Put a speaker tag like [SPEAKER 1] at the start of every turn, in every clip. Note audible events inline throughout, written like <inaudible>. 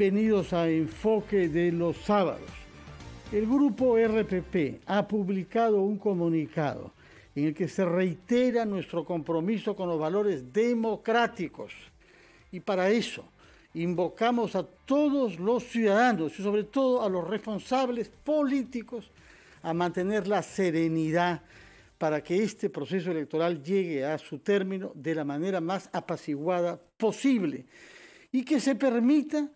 [SPEAKER 1] Bienvenidos a Enfoque de los Sábados. El grupo RPP ha publicado un comunicado en el que se reitera nuestro compromiso con los valores democráticos. Y para eso invocamos a todos los ciudadanos y sobre todo a los responsables políticos a mantener la serenidad para que este proceso electoral llegue a su término de la manera más apaciguada posible y que se permita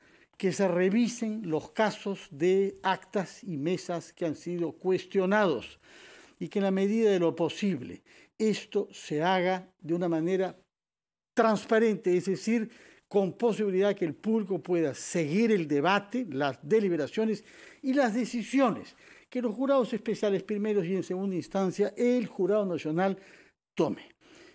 [SPEAKER 1] que se revisen los casos de actas y mesas que han sido cuestionados y que en la medida de lo posible esto se haga de una manera transparente, es decir, con posibilidad que el público pueda seguir el debate, las deliberaciones y las decisiones que los jurados especiales primeros y en segunda instancia el jurado nacional tome.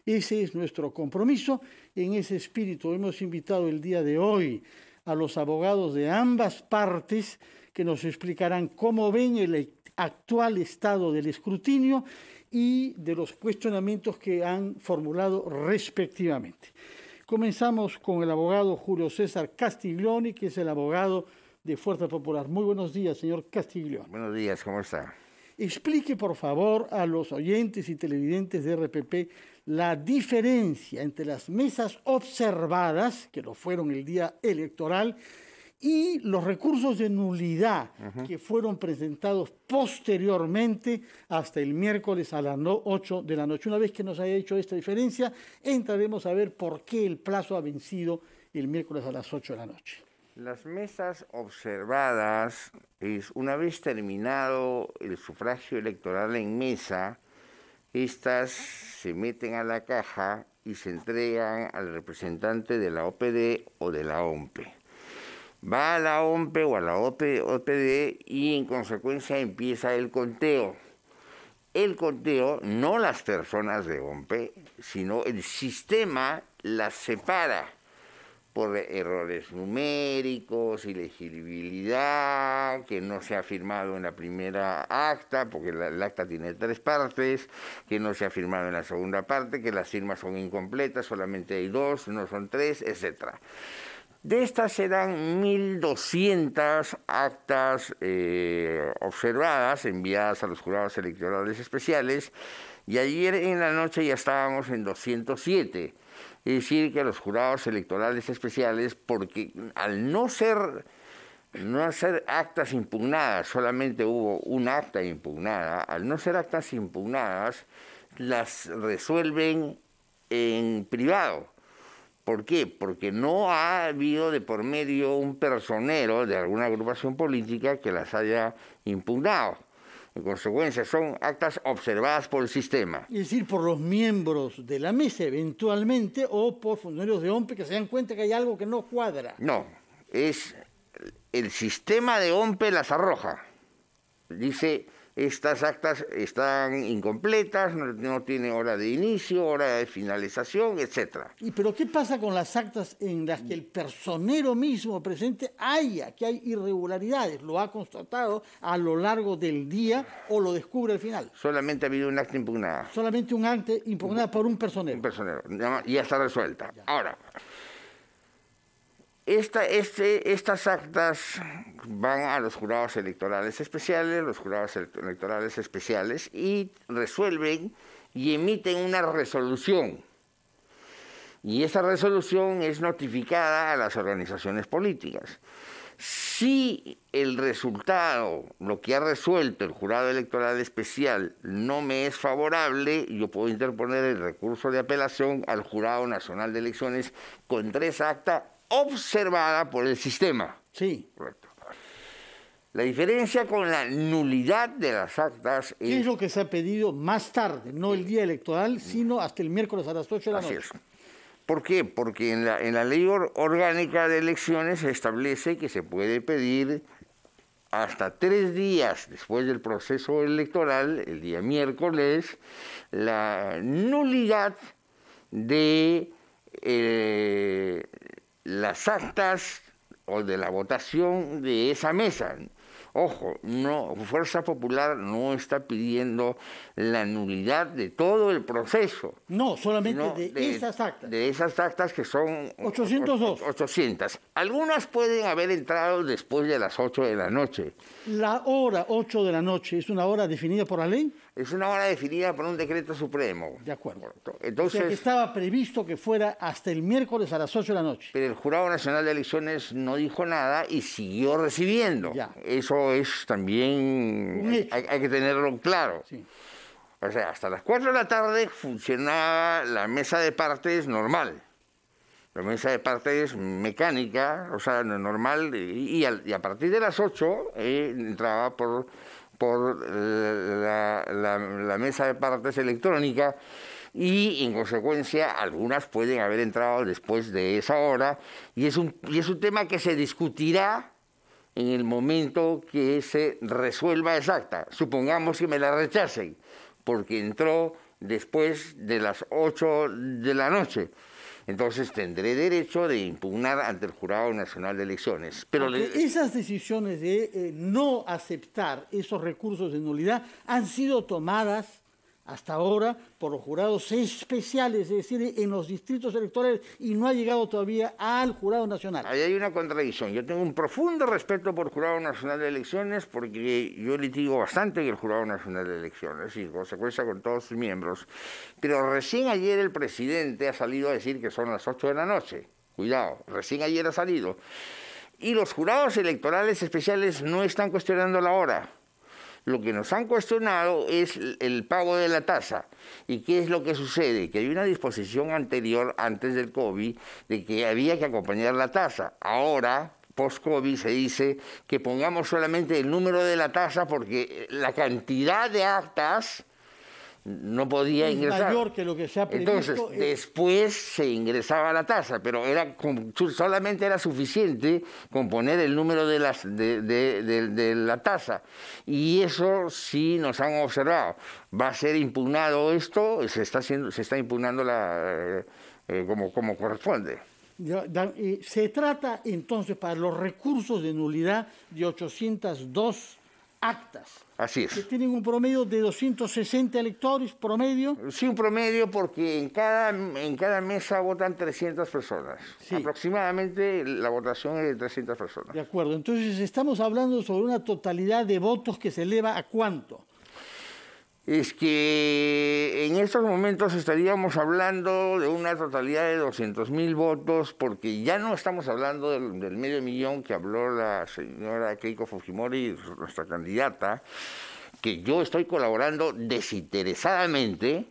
[SPEAKER 1] Ese es nuestro compromiso. En ese espíritu hemos invitado el día de hoy a los abogados de ambas partes que nos explicarán cómo ven el actual estado del escrutinio y de los cuestionamientos que han formulado respectivamente. Comenzamos con el abogado Julio César Castiglioni, que es el abogado de Fuerza Popular. Muy buenos días, señor Castiglioni.
[SPEAKER 2] Buenos días, ¿cómo está?
[SPEAKER 1] Explique, por favor, a los oyentes y televidentes de RPP la diferencia entre las mesas observadas, que lo fueron el día electoral, y los recursos de nulidad que fueron presentados posteriormente hasta el miércoles a las 8 de la noche. Una vez que nos haya hecho esta diferencia, entraremos a ver por qué el plazo ha vencido el miércoles a las 8 de la noche.
[SPEAKER 2] Las mesas observadas es una vez terminado el sufragio electoral en mesa, estas se meten a la caja y se entregan al representante de la OPD o de la OMPE. Va a la OMPE o a la OPD y en consecuencia empieza el conteo. El conteo, no las personas de OMPE, sino el sistema las separa por errores numéricos, ilegibilidad, que no se ha firmado en la primera acta, porque la, el acta tiene tres partes, que no se ha firmado en la segunda parte, que las firmas son incompletas, solamente hay dos, no son tres, etcétera. De estas serán 1.200 actas eh, observadas, enviadas a los jurados electorales especiales, y ayer en la noche ya estábamos en 207. Es decir, que los jurados electorales especiales, porque al no ser no hacer actas impugnadas, solamente hubo una acta impugnada, al no ser actas impugnadas, las resuelven en privado. ¿Por qué? Porque no ha habido de por medio un personero de alguna agrupación política que las haya impugnado. En consecuencia, son actas observadas por el sistema.
[SPEAKER 1] Es decir, por los miembros de la mesa eventualmente o por funcionarios de OMPE que se dan cuenta que hay algo que no cuadra.
[SPEAKER 2] No, es el sistema de OMPE las arroja. Dice, estas actas están incompletas, no, tiene hora de inicio, hora de finalización, etc.
[SPEAKER 1] ¿Y pero qué pasa con las actas en las que el personero mismo presente haya que hay irregularidades? ¿Lo ha constatado a lo largo del día o lo descubre
[SPEAKER 2] al final? Solamente ha habido un acta impugnada. Solamente un acta impugnada por un personero. Un personero, y ya está resuelta. Ahora, este, estas actas van a los jurados electorales especiales, los jurados electorales especiales, y resuelven y emiten una resolución. Y esa resolución es notificada a las organizaciones políticas. Si el resultado, lo que ha resuelto el jurado electoral especial, no me es favorable, yo puedo interponer el recurso de apelación al Jurado Nacional de Elecciones con tres acta observada por el sistema. Sí. Correcto. La diferencia con la nulidad de las actas es... es lo
[SPEAKER 1] que se ha pedido más tarde, no el día electoral, mm. sino hasta el miércoles a las 8 de la noche? Así
[SPEAKER 2] es. ¿Por qué? Porque en la, ley orgánica de elecciones se establece que se puede pedir hasta tres días después del proceso electoral, el día miércoles, la nulidad de eh, las actas o de la votación de esa mesa. Ojo, no, Fuerza Popular no está pidiendo la nulidad de todo el proceso. No, solamente de, de, esas actas. De esas actas que son... 802. 800. Algunas pueden haber entrado después de las 8 de la noche.
[SPEAKER 1] La hora 8 de la noche es una hora definida por
[SPEAKER 2] la ley es una hora definida por un decreto supremo. De acuerdo. Entonces, que estaba previsto que fuera hasta el miércoles a las 8 de la noche. Pero el Jurado Nacional de Elecciones no dijo nada y siguió recibiendo. Eso es también, hay, que tenerlo claro. O sea, hasta las 4 de la tarde funcionaba la mesa de partes normal. La mesa de partes mecánica, o sea, normal, y, a, partir de las 8 eh, entraba por por eh, la, mesa de partes electrónica y en consecuencia algunas pueden haber entrado después de esa hora y es un, y es un tema que se discutirá en el momento que se resuelva exacta. Supongamos que me la rechacen porque entró después de las 8 de la noche entonces tendré derecho de impugnar ante el Jurado Nacional de Elecciones. Esas
[SPEAKER 1] decisiones de eh, no aceptar esos recursos de nulidad han sido tomadas hasta ahora por los jurados especiales, es decir, en los distritos electorales, y no ha llegado todavía al jurado nacional.
[SPEAKER 2] Ahí hay una contradicción. Yo tengo un profundo respeto por el jurado nacional de elecciones porque yo litigo bastante en el jurado nacional de elecciones y decir consecuencia con todos sus miembros. Pero recién ayer el presidente ha salido a decir que son las 8 de la noche. Cuidado, recién ayer ha salido. Y los jurados electorales especiales no están cuestionando la hora lo que nos han cuestionado es el pago de la tasa. ¿Y qué es lo que sucede? Que hay una disposición anterior, antes del COVID, de que había que acompañar la tasa. Ahora, post-COVID se dice que pongamos solamente el número de la tasa porque eh, la cantidad de actas no podía ingresar. Mayor
[SPEAKER 1] que lo que se ha Entonces, eh.
[SPEAKER 2] después se ingresaba la tasa, pero era solamente era suficiente con poner el número de, las, de, la tasa. Y eso sí nos han observado. Va a ser impugnado esto, se está, haciendo, se está impugnando la, eh, eh, como, como corresponde.
[SPEAKER 1] Se trata entonces para los recursos de nulidad de 802 actas. Así es. Que tienen un promedio de
[SPEAKER 2] 260 electores, promedio. Sí, un promedio porque en cada, en cada mesa votan 300 personas. Sí. Aproximadamente la votación es de 300 personas. De
[SPEAKER 1] acuerdo, entonces estamos hablando sobre una totalidad de votos que se eleva a cuánto?
[SPEAKER 2] es que en estos momentos estaríamos hablando de una totalidad de 200 mil votos, porque ya no estamos hablando del, del, medio millón que habló la señora Keiko Fujimori, nuestra candidata, que yo estoy colaborando desinteresadamente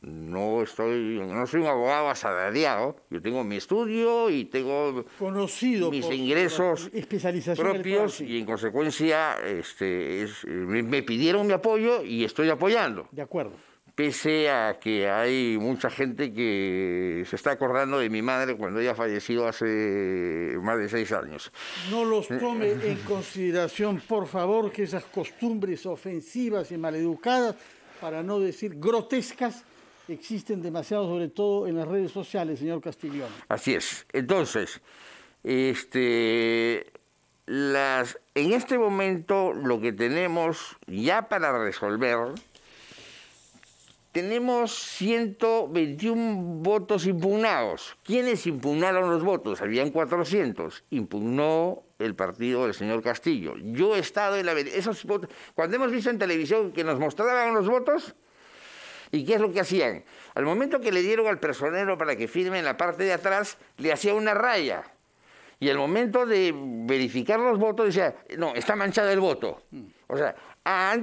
[SPEAKER 2] no estoy, no soy un abogado asalariado. Yo tengo mi estudio y tengo Conocido mis ingresos
[SPEAKER 1] propios
[SPEAKER 2] y en consecuencia este, me, me, pidieron mi apoyo y estoy apoyando. De acuerdo. Pese a que hay mucha gente que se está acordando de mi madre cuando ella falleció hace más de seis años.
[SPEAKER 1] No los tome en consideración, por favor, que esas costumbres ofensivas y maleducadas, para no decir grotescas, existen demasiado, sobre todo en las redes sociales, señor Castillón.
[SPEAKER 2] Así es. Entonces, este, las, en este momento lo que tenemos ya para resolver, tenemos 121 votos impugnados. ¿Quiénes impugnaron los votos? Habían 400. Impugnó el partido del señor Castillo. Yo he estado en la... Esos votos, cuando hemos visto en televisión que nos mostraban los votos, ¿Y qué es lo que hacían? Al momento que le dieron al personero para que firme en la parte de atrás, le hacía una raya. Y al momento de verificar los votos, decía, no, está manchado el voto. O sea, ha,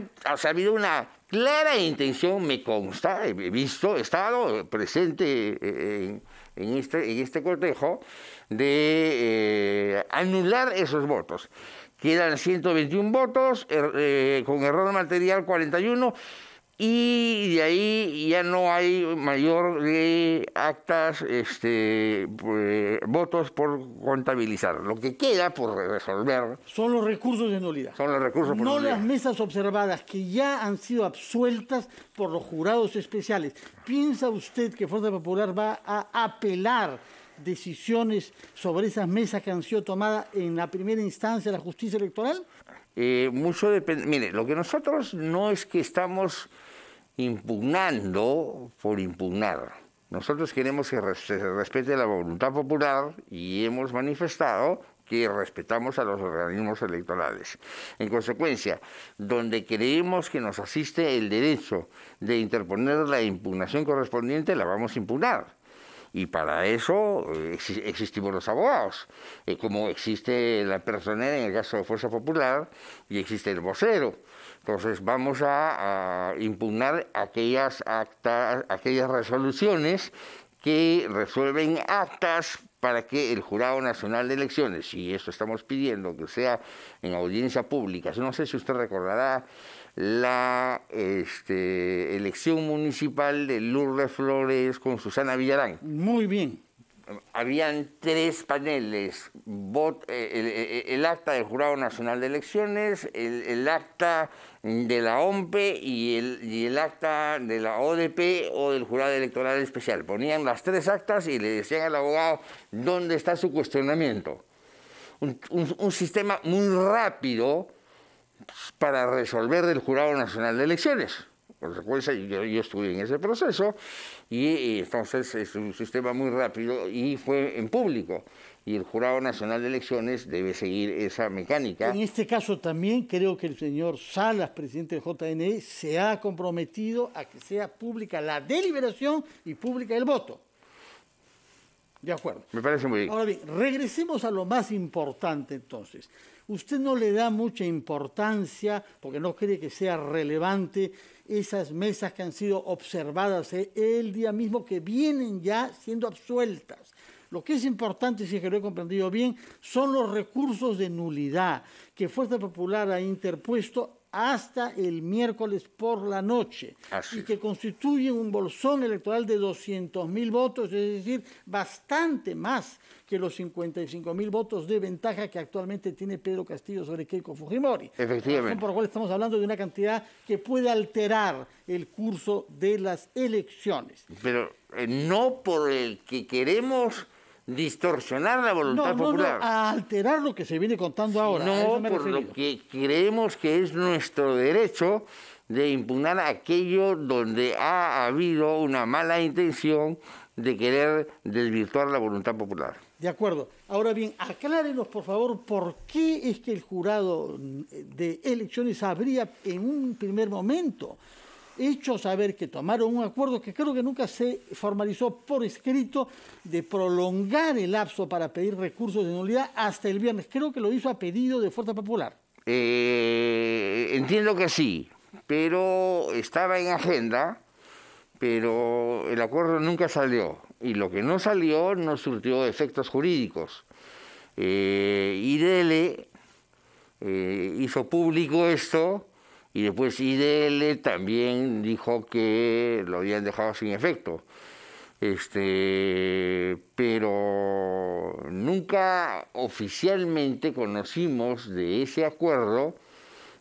[SPEAKER 2] habido una clara intención, me consta, he visto, he estado presente eh, en, este, en este cortejo, de eh, anular esos votos. Quedan 121 votos, er, eh, con error material 41 y de ahí ya no hay mayor de actas, este, pues, votos por contabilizar. Lo que queda por resolver... Son los recursos de nulidad. Son los recursos por No las
[SPEAKER 1] mesas observadas que ya han sido absueltas por los jurados especiales. ¿Piensa usted que Fuerza Popular va a apelar decisiones sobre esas mesas que han sido tomadas en la primera instancia de la justicia electoral?
[SPEAKER 2] Eh, mucho depende. Mire, lo que nosotros no es que estamos impugnando por impugnar. Nosotros queremos que se respete la voluntad popular y hemos manifestado que respetamos a los organismos electorales. En consecuencia, donde creemos que nos asiste el derecho de interponer la impugnación correspondiente, la vamos a impugnar. Y para eso eh, existimos los abogados, eh, como existe la personera en el caso de Fuerza Popular y existe el vocero. Entonces vamos a, impugnar aquellas, actas aquellas resoluciones que resuelven actas para que el Jurado Nacional de Elecciones, y esto estamos pidiendo que sea en audiencia pública, no sé si usted recordará la este, elección municipal de Lourdes Flores con Susana Villarán. Muy bien. Habían tres paneles, eh, el, acta del Jurado Nacional de Elecciones, el, acta de la OMPE y el, el acta de la ODP o del Jurado Electoral Especial. Ponían las tres actas y le decían al abogado dónde está su cuestionamiento. un sistema muy rápido para resolver del Jurado Nacional de Elecciones. Por supuesto, yo, estuve en ese proceso y, entonces es un sistema muy rápido y fue en público y el Jurado Nacional de Elecciones debe seguir esa mecánica. En
[SPEAKER 1] este caso también creo que el señor Salas, presidente del JNE, se ha comprometido a que sea pública la deliberación y pública el voto. De acuerdo.
[SPEAKER 2] Me parece muy bien. Ahora
[SPEAKER 1] bien, regresemos a lo más importante entonces usted no le da mucha importancia porque no cree que sea relevante esas mesas que han sido observadas eh, el día mismo que vienen ya siendo absueltas. Lo que es importante, si es que lo he comprendido bien, son los recursos de nulidad que Fuerza Popular ha interpuesto hasta el miércoles por la noche y que constituyen un bolsón electoral de 200.000 votos, es decir, bastante más que los mil votos de ventaja que actualmente tiene Pedro Castillo sobre Keiko Fujimori. Efectivamente. Por lo cual estamos hablando de una cantidad que puede alterar el curso de las elecciones.
[SPEAKER 2] Pero eh, no por el que queremos distorsionar la voluntad popular. a
[SPEAKER 1] alterar lo que se viene contando ahora. No, por lo
[SPEAKER 2] que creemos que es nuestro derecho de impugnar aquello donde ha habido una mala intención de querer desvirtuar la voluntad popular.
[SPEAKER 1] De acuerdo. Ahora bien, aclárenos por favor por qué es que el jurado de elecciones habría en un primer momento hecho saber que tomaron un acuerdo que creo que nunca se formalizó por escrito de prolongar el lapso para pedir recursos de nulidad hasta el viernes. Creo que lo hizo a pedido de Fuerza Popular.
[SPEAKER 2] Eh, entiendo que sí, pero estaba en agenda, pero el acuerdo nunca salió. Y lo que no salió no surtió efectos jurídicos. Eh, Irele eh, hizo público esto y después IDL también dijo que lo habían dejado sin efecto. Este, pero nunca oficialmente conocimos de ese acuerdo.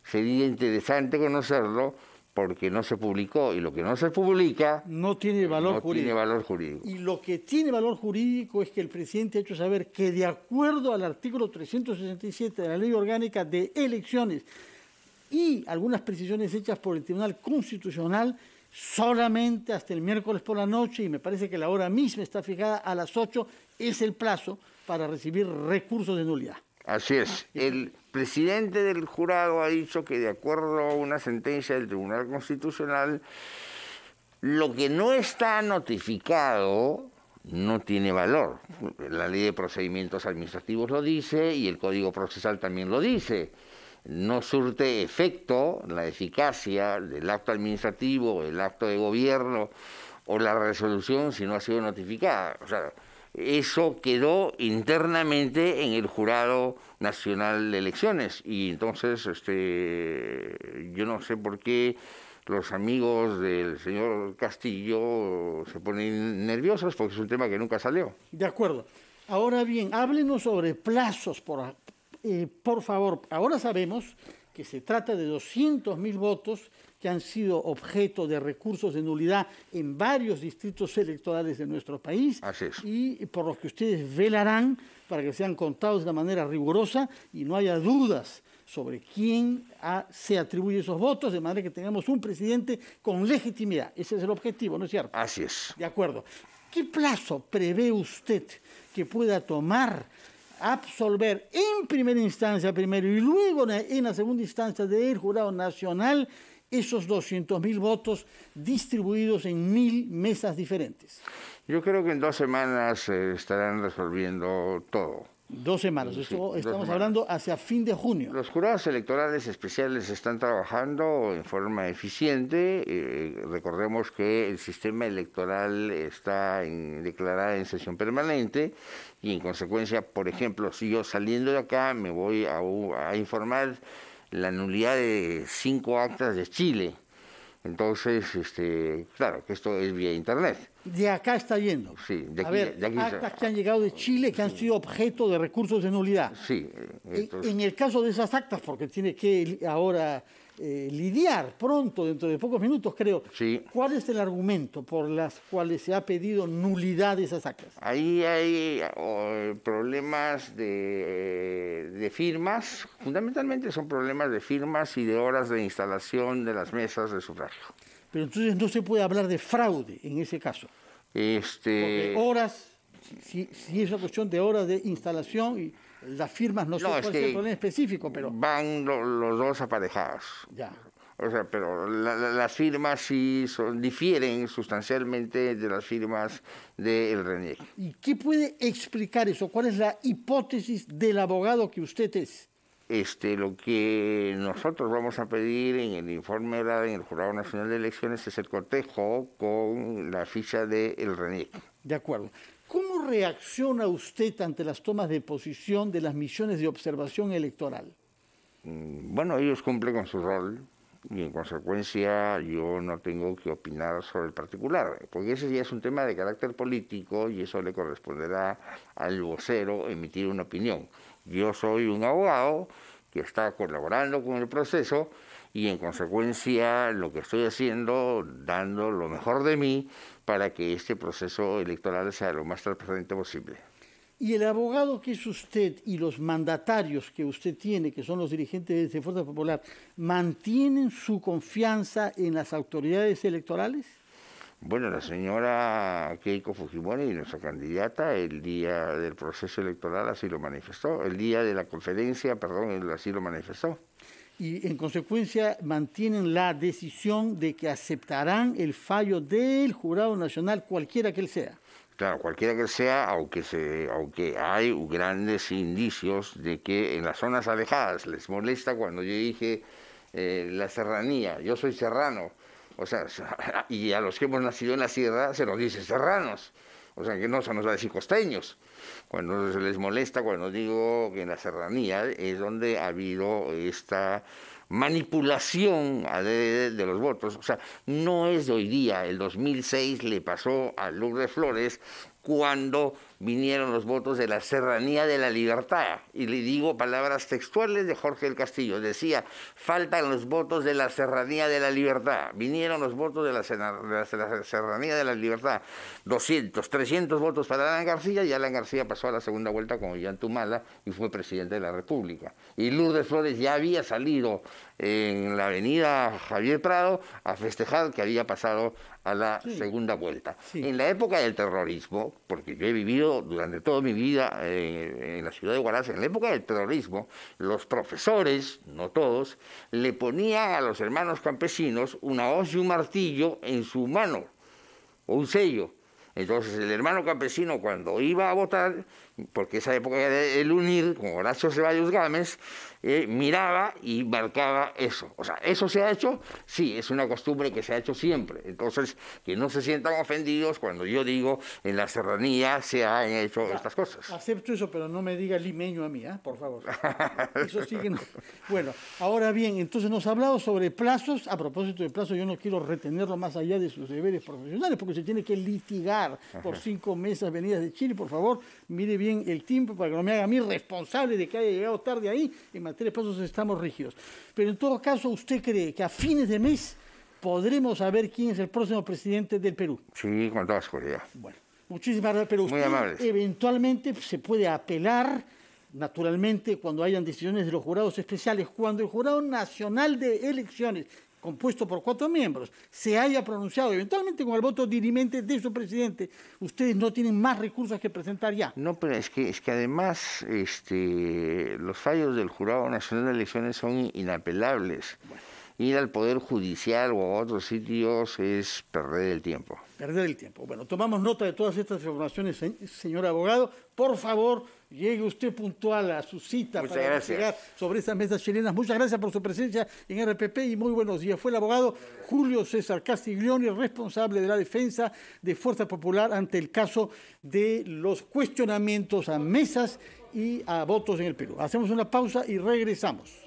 [SPEAKER 2] Sería interesante conocerlo porque no se publicó y lo que no se publica no Tiene valor jurídico.
[SPEAKER 1] Y lo que tiene valor jurídico es que el presidente ha hecho saber que de acuerdo al artículo 367 de la Ley Orgánica de Elecciones y algunas precisiones hechas por el Tribunal Constitucional solamente hasta el miércoles por la noche y me parece que la hora misma está fijada a las 8, es el plazo para recibir recursos de nulidad.
[SPEAKER 2] Así es. Ah, el presidente del jurado ha dicho que de acuerdo a una sentencia del Tribunal Constitucional, lo que no está notificado no tiene valor. La ley de procedimientos administrativos lo dice y el Código Procesal también lo dice no surte efecto la eficacia del acto administrativo, el acto de gobierno o la resolución si no ha sido notificada. O sea, eso quedó internamente en el Jurado Nacional de Elecciones y entonces este, yo no sé por qué los amigos del señor Castillo se ponen nerviosos porque es un tema que nunca salió.
[SPEAKER 1] De acuerdo. Ahora bien, háblenos sobre plazos, por, eh, por favor, ahora sabemos que se trata de 200.000 votos que han sido objeto de recursos de nulidad en varios distritos electorales de nuestro país y por los que ustedes velarán para que sean contados de una manera rigurosa y no haya dudas sobre quién ah, se atribuye esos votos, de manera que tengamos un presidente con legitimidad. Ese es el objetivo, ¿no es cierto? Así es. De acuerdo. ¿Qué plazo prevé usted que pueda tomar absolver en primera instancia primero y luego en la segunda instancia del Jurado Nacional esos mil votos distribuidos en mil mesas diferentes.
[SPEAKER 2] Yo creo que en dos semanas eh, estarán resolviendo todo. Dos semanas, estamos hablando hacia fin de junio. Los jurados electorales especiales están trabajando en forma eficiente. Eh, recordemos que el sistema electoral está en, declarada en sesión permanente y en consecuencia, por ejemplo, si yo saliendo de acá me voy a informar la nulidad de cinco actas de Chile entonces, este, claro, que esto es vía Internet. De acá está yendo. Sí, de aquí, actas que
[SPEAKER 1] han llegado de Chile que han sido objeto de recursos de nulidad.
[SPEAKER 2] Sí. Eh, en
[SPEAKER 1] el caso de esas actas, porque tiene que ahora eh, lidiar pronto, dentro de pocos minutos,
[SPEAKER 2] creo. Sí.
[SPEAKER 1] ¿Cuál es el argumento por las cuales se ha pedido nulidad de esas actas?
[SPEAKER 2] Ahí hay oh, problemas eh, de, firmas, fundamentalmente son problemas de firmas y de horas de instalación de las mesas de sufragio.
[SPEAKER 1] Pero entonces no se puede hablar de fraude en ese caso.
[SPEAKER 2] Este... Porque
[SPEAKER 1] horas, si, si es una cuestión de horas de instalación y las firmas no, no sé específico,
[SPEAKER 2] pero... Van los dos aparejados. Ya. O sea, pero las firmas sí son, difieren sustancialmente de las firmas del de RENIEC. ¿Y
[SPEAKER 1] qué puede explicar eso? ¿Cuál es la hipótesis del abogado que usted es?
[SPEAKER 2] Este, lo que nosotros vamos a pedir en el informe en el Jurado Nacional de Elecciones es el cortejo con la ficha del de RENIEC. De acuerdo.
[SPEAKER 1] ¿Cómo reacciona usted ante las tomas de posición de las misiones de observación electoral?
[SPEAKER 2] Mm, bueno, ellos cumplen con su rol y en consecuencia yo no tengo que opinar sobre el particular, porque ese ya es un tema de carácter político y eso le corresponderá al vocero emitir una opinión. Yo soy un abogado que está colaborando con el proceso y en consecuencia lo que estoy haciendo, dando lo mejor de mí para que este proceso electoral sea lo más transparente posible.
[SPEAKER 1] Y el abogado que es usted y los mandatarios que usted tiene, que son los dirigentes de Fuerza Popular, ¿mantienen su confianza en las autoridades electorales?
[SPEAKER 2] Bueno, la señora Keiko Fujimori, nuestra candidata, el día del proceso electoral así lo manifestó, el día de la conferencia, perdón, así lo manifestó
[SPEAKER 1] y en consecuencia mantienen la decisión de que aceptarán el fallo del jurado nacional, cualquiera que él sea.
[SPEAKER 2] Claro, cualquiera que sea, aunque, se, aunque hay grandes indicios de que en las zonas alejadas les molesta cuando yo dije eh, la serranía, yo soy serrano, o sea, <laughs> y a los que hemos nacido en la sierra se nos dice serranos, o sea que no se nos va a decir costeños. Cuando se les molesta, cuando digo que en la serranía es donde ha habido esta manipulación de, los votos. O sea, no es de hoy día. El 2006 le pasó a Lourdes Flores cuando vinieron los votos de la serranía de la libertad. Y le digo palabras textuales de Jorge del Castillo. Decía, faltan los votos de la serranía de la libertad. Vinieron los votos de la, serranía de la libertad. 200, 300 votos para Alan García y Alan García había pasado a la segunda vuelta con Tumala y fue presidente de la República. Y Lourdes Flores ya había salido en la avenida Javier Prado a festejar que había pasado a la segunda vuelta. En la época del terrorismo, porque yo he vivido durante toda mi vida eh, en la ciudad de Huaraz, en la época del terrorismo, los profesores, no todos, le ponían a los hermanos campesinos una hoz y un martillo en su mano, o un sello entonces el hermano campesino cuando iba a votar porque esa época era el unir con Horacio Ceballos Gámez, eh, miraba y marcaba eso. O sea, ¿eso se ha hecho? Sí, es una costumbre que se ha hecho siempre. Entonces, que no se sientan ofendidos cuando yo digo en la serranía se han hecho estas cosas.
[SPEAKER 1] Acepto eso, pero no me diga limeño a mí, ¿ah? por favor.
[SPEAKER 2] <laughs> Eso sí que no.
[SPEAKER 1] Bueno, ahora bien, entonces nos ha hablado sobre plazos. A propósito de plazos, yo no quiero retenerlo más allá de sus deberes profesionales, porque se tiene que litigar por cinco meses venidas de Chile. Por favor, mire bien el tiempo para que no me haga a mí responsable de que haya llegado tarde ahí. En materia de pasos estamos rígidos. Pero en todo caso, ¿usted cree que a fines de mes podremos saber quién es el próximo presidente del Perú?
[SPEAKER 2] Sí, con toda seguridad. Bueno, muchísimas gracias. Pero usted Muy
[SPEAKER 1] eventualmente se puede apelar naturalmente cuando hayan decisiones de los jurados especiales, cuando el Jurado Nacional de Elecciones compuesto por cuatro miembros, se haya pronunciado eventualmente con el voto dirimente de su presidente, ustedes no tienen más recursos que
[SPEAKER 2] presentar ya. No, pero es que, es que además este, los fallos del Jurado Nacional de Elecciones son inapelables ir al Poder Judicial o a otros sitios es perder el tiempo.
[SPEAKER 1] Perder el tiempo. Bueno, tomamos nota de todas estas informaciones, señor abogado. Por favor, llegue usted puntual a su cita para llegar sobre estas mesas chilenas. Muchas gracias por su presencia en RPP y muy buenos días. Fue el abogado Julio César Castiglioni, responsable de la defensa de Fuerza Popular ante el caso de los cuestionamientos a mesas y a votos en el Perú. Hacemos una pausa y regresamos.